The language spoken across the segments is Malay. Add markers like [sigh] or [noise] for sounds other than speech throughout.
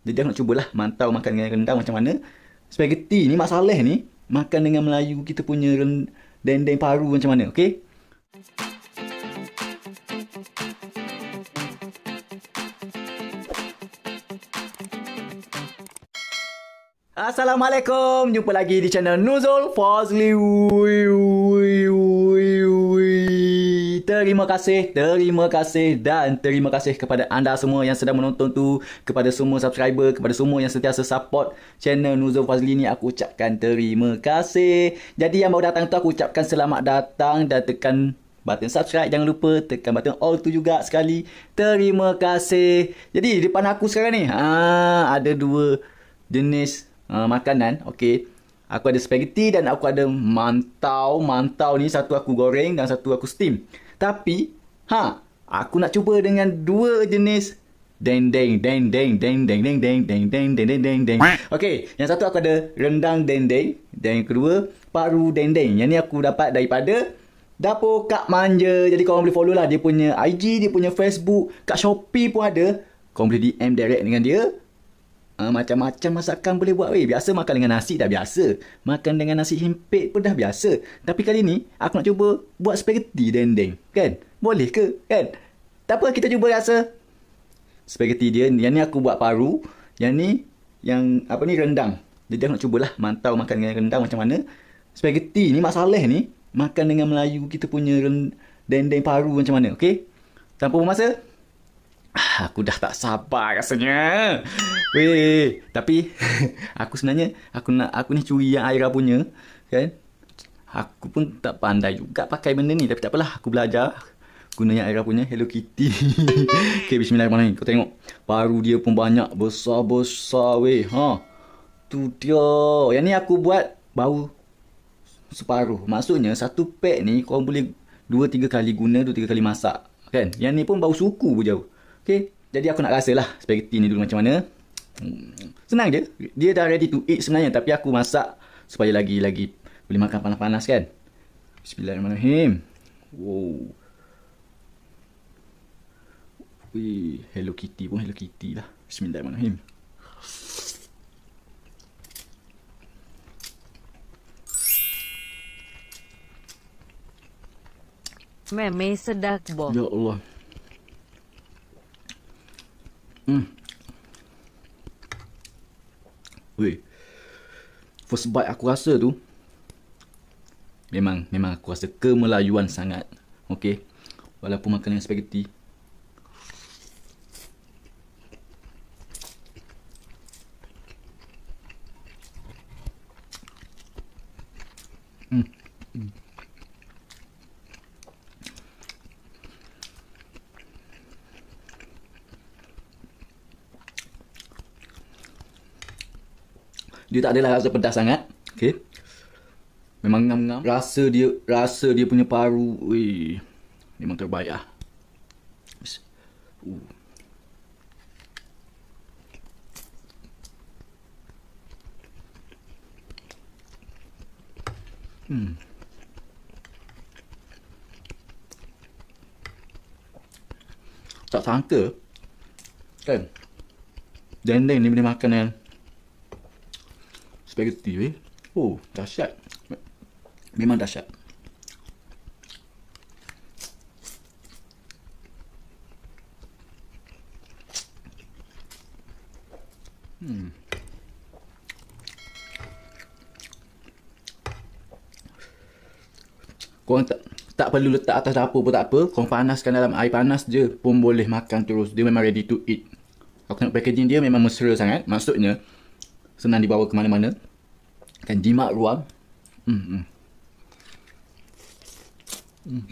Jadi aku nak cubalah mantau makan dengan rendang macam mana. Spaghetti ni masalah ni makan dengan Melayu kita punya dendeng paru macam mana, okey? Assalamualaikum. Jumpa lagi di channel Nuzul Fazli. Ui, ui, ui terima kasih, terima kasih dan terima kasih kepada anda semua yang sedang menonton tu, kepada semua subscriber, kepada semua yang sentiasa support channel Nuzul Fazli ni aku ucapkan terima kasih. Jadi yang baru datang tu aku ucapkan selamat datang dan tekan button subscribe jangan lupa tekan button all tu juga sekali. Terima kasih. Jadi depan aku sekarang ni ha ada dua jenis ha, makanan, okey. Aku ada spaghetti dan aku ada mantau. Mantau ni satu aku goreng dan satu aku steam. Tapi, ha, aku nak cuba dengan dua jenis deng deng deng deng deng deng deng deng deng deng deng deng deng deng. Okey, yang satu aku ada rendang deng deng dan yang kedua paru deng deng. Yang ni aku dapat daripada Dapur Kak Manja. Jadi korang boleh follow lah dia punya IG, dia punya Facebook, kat Shopee pun ada. Korang boleh DM direct dengan dia. Ha, macam-macam masakan boleh buat weh. Biasa makan dengan nasi dah biasa. Makan dengan nasi himpit pun dah biasa. Tapi kali ni, aku nak cuba buat spaghetti dendeng. Kan? Boleh ke? Kan? Tak apa, kita cuba rasa. Spaghetti dia, yang ni aku buat paru. Yang ni, yang apa ni, rendang. Jadi aku nak cubalah mantau makan dengan rendang macam mana. Spaghetti ni, masalah ni. Makan dengan Melayu kita punya rendang dendeng paru macam mana. Okay? Tanpa masa. [sighs] aku dah tak sabar rasanya. Weh, tapi [laughs] aku sebenarnya aku nak aku ni curi yang Aira punya, kan? Aku pun tak pandai juga pakai benda ni tapi tak apalah aku belajar guna yang Aira punya Hello Kitty. [laughs] Okey, bismillahirrahmanirrahim. Kau tengok paru dia pun banyak besar-besar weh. Ha. Tu dia. Yang ni aku buat bau separuh. Maksudnya satu pack ni kau boleh 2 3 kali guna, 2 3 kali masak, kan? Yang ni pun bau suku pun jauh. Okay. Jadi aku nak rasa lah spaghetti ni dulu macam mana. Hmm, senang je. Dia dah ready to eat sebenarnya. Tapi aku masak supaya lagi-lagi boleh makan panas-panas kan. Bismillahirrahmanirrahim. Wow. Wee, Hello Kitty pun Hello Kitty lah. Bismillahirrahmanirrahim. Memang sedap bo. Ya Allah. Hmm. Weh. First bite aku rasa tu memang memang aku rasa kemelayuan sangat. Okey. Walaupun makan dengan spaghetti Mm. Dia tak adalah rasa pedas sangat. Okay. Memang ngam-ngam. Rasa dia, rasa dia punya paru. Ui. Memang terbaik lah. Uh. Hmm. Tak sangka kan dendeng ni boleh makan dengan spaghetti TV, Oh, dahsyat. Memang dahsyat. Hmm. Kau tak, tak perlu letak atas apa pun tak apa. Korang panaskan dalam air panas je pun boleh makan terus. Dia memang ready to eat. Aku tengok packaging dia memang mesra sangat. Maksudnya, senang dibawa ke mana-mana kan jimat ruang hmm hmm hmm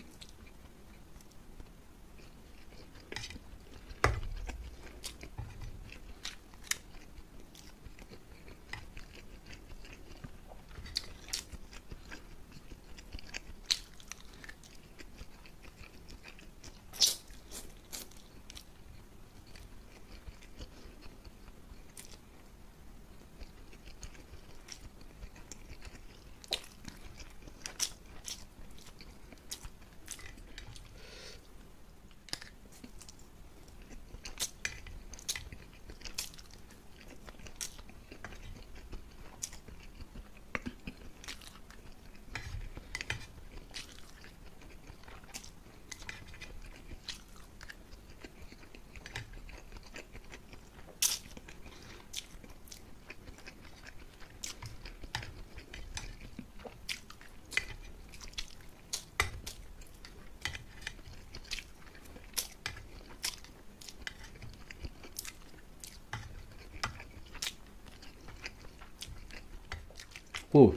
Puh.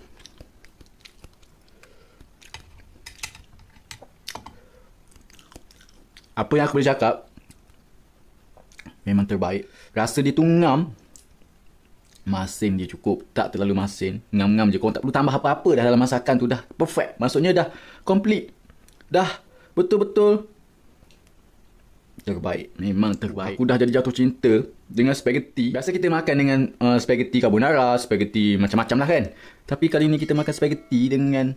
Apa yang aku boleh cakap Memang terbaik Rasa dia tu ngam Masin dia cukup Tak terlalu masin Ngam-ngam je Korang tak perlu tambah apa-apa dah dalam masakan tu Dah perfect Maksudnya dah complete Dah betul-betul Terbaik. Memang terbaik. Aku dah jadi jatuh cinta dengan spaghetti. Biasa kita makan dengan uh, spaghetti carbonara, spaghetti macam-macam lah kan. Tapi kali ni kita makan spaghetti dengan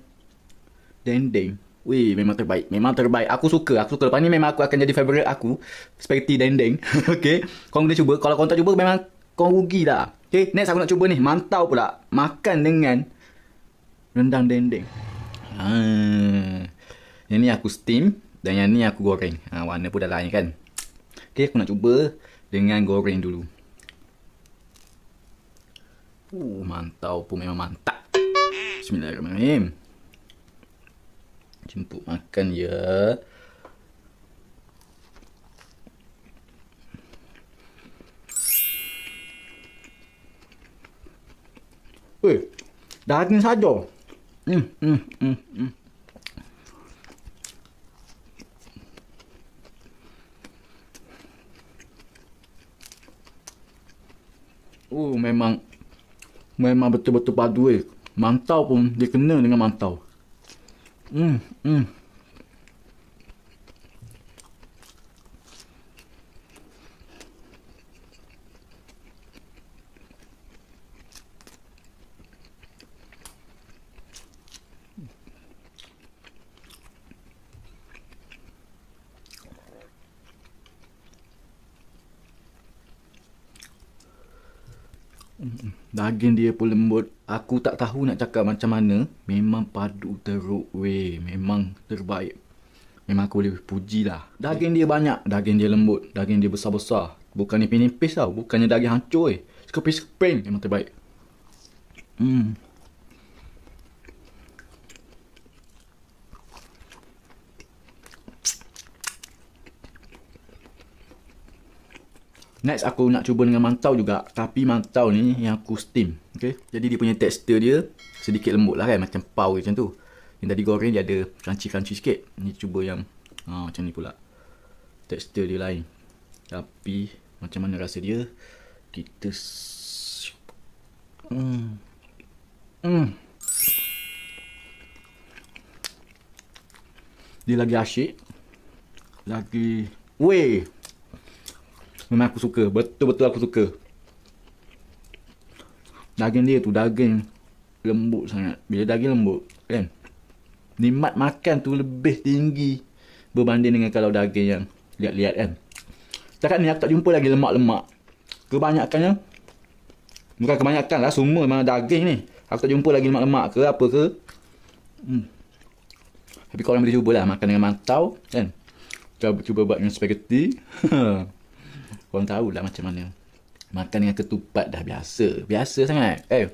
dendeng. Weh, memang terbaik. Memang terbaik. Aku suka. Aku suka. Lepas ni memang aku akan jadi favourite aku. Spaghetti dendeng. [laughs] okay. kau boleh cuba. Kalau kau tak cuba, memang kau rugi lah. Okay. Next aku nak cuba ni. Mantau pula. Makan dengan rendang dendeng. Ha. Ah. Ini aku steam. Dan yang ni aku goreng. Ha, warna pun dah lain kan. Okay, aku nak cuba dengan goreng dulu. Uh, mantau pun memang mantap. Bismillahirrahmanirrahim. Jemput makan ya. Weh, daging saja. Hmm, hmm, hmm, hmm. Oh memang memang betul-betul padu eh. Mantau pun dia kena dengan mantau. Hmm, hmm. Daging dia pun lembut. Aku tak tahu nak cakap macam mana. Memang padu teruk weh. Memang terbaik. Memang aku boleh puji lah. Daging dia banyak. Daging dia lembut. Daging dia besar-besar. Bukan nipis-nipis tau. Bukannya daging hancur weh. Sekepis-sepen. Memang terbaik. Hmm. Next aku nak cuba dengan mantau juga Tapi mantau ni yang aku steam okay? Jadi dia punya tekstur dia Sedikit lembut lah kan Macam pau macam tu Yang tadi goreng dia ada crunchy-crunchy sikit Ni cuba yang ha, macam ni pula Tekstur dia lain Tapi macam mana rasa dia Kita Hmm. Hmm. Dia lagi asyik Lagi Weh Memang aku suka. Betul-betul aku suka. Daging dia tu daging lembut sangat. Bila daging lembut kan. Nikmat makan tu lebih tinggi berbanding dengan kalau daging yang lihat lihat. kan. Setakat ni aku tak jumpa lagi lemak-lemak. Kebanyakannya Bukan kebanyakan lah Semua memang daging ni Aku tak jumpa lagi lemak-lemak ke Apa ke hmm. Tapi korang boleh cubalah Makan dengan mantau Kan Kita cuba buat dengan spaghetti [laughs] Korang tahulah macam mana Makan dengan ketupat dah biasa Biasa sangat Eh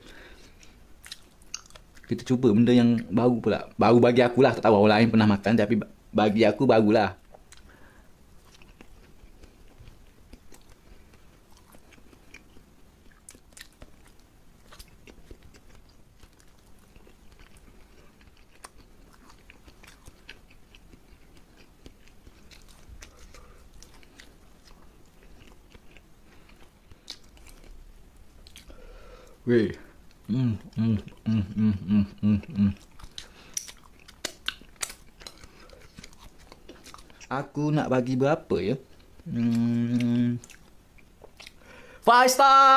Kita cuba benda yang baru pula Baru bagi akulah Tak tahu orang lain pernah makan Tapi bagi aku barulah Oui. Mm, mm, mm, aku nak bagi berapa ya? Hmm. Five star.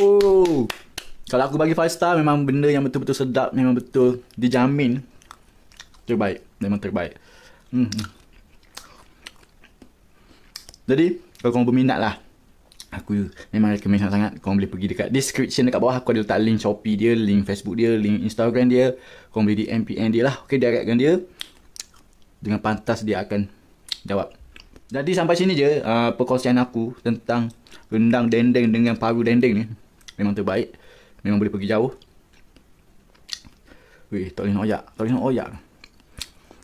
Oh. Kalau aku bagi 5 star memang benda yang betul-betul sedap, memang betul dijamin terbaik, memang terbaik. Hmm. hmm. Jadi, kalau kau berminatlah. lah. Aku memang recommend sangat Korang boleh pergi dekat description dekat bawah Aku ada letak link Shopee dia Link Facebook dia Link Instagram dia Korang boleh DM PN dia lah Okay direct dengan dia Dengan pantas dia akan jawab Jadi sampai sini je uh, Perkongsian aku Tentang rendang dendeng dengan paru dendeng ni Memang terbaik Memang boleh pergi jauh Weh tak boleh nak oyak Tak boleh nak oyak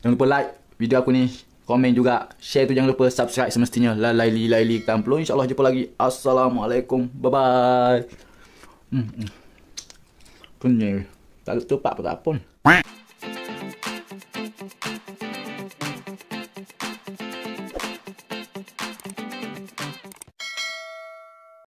Jangan lupa like video aku ni komen juga. Share tu jangan lupa subscribe semestinya. La laili laili tamplo. Insyaallah jumpa lagi. Assalamualaikum. Bye bye. Hmm. Kunyer. Hmm. Tak tupak pun tak pun.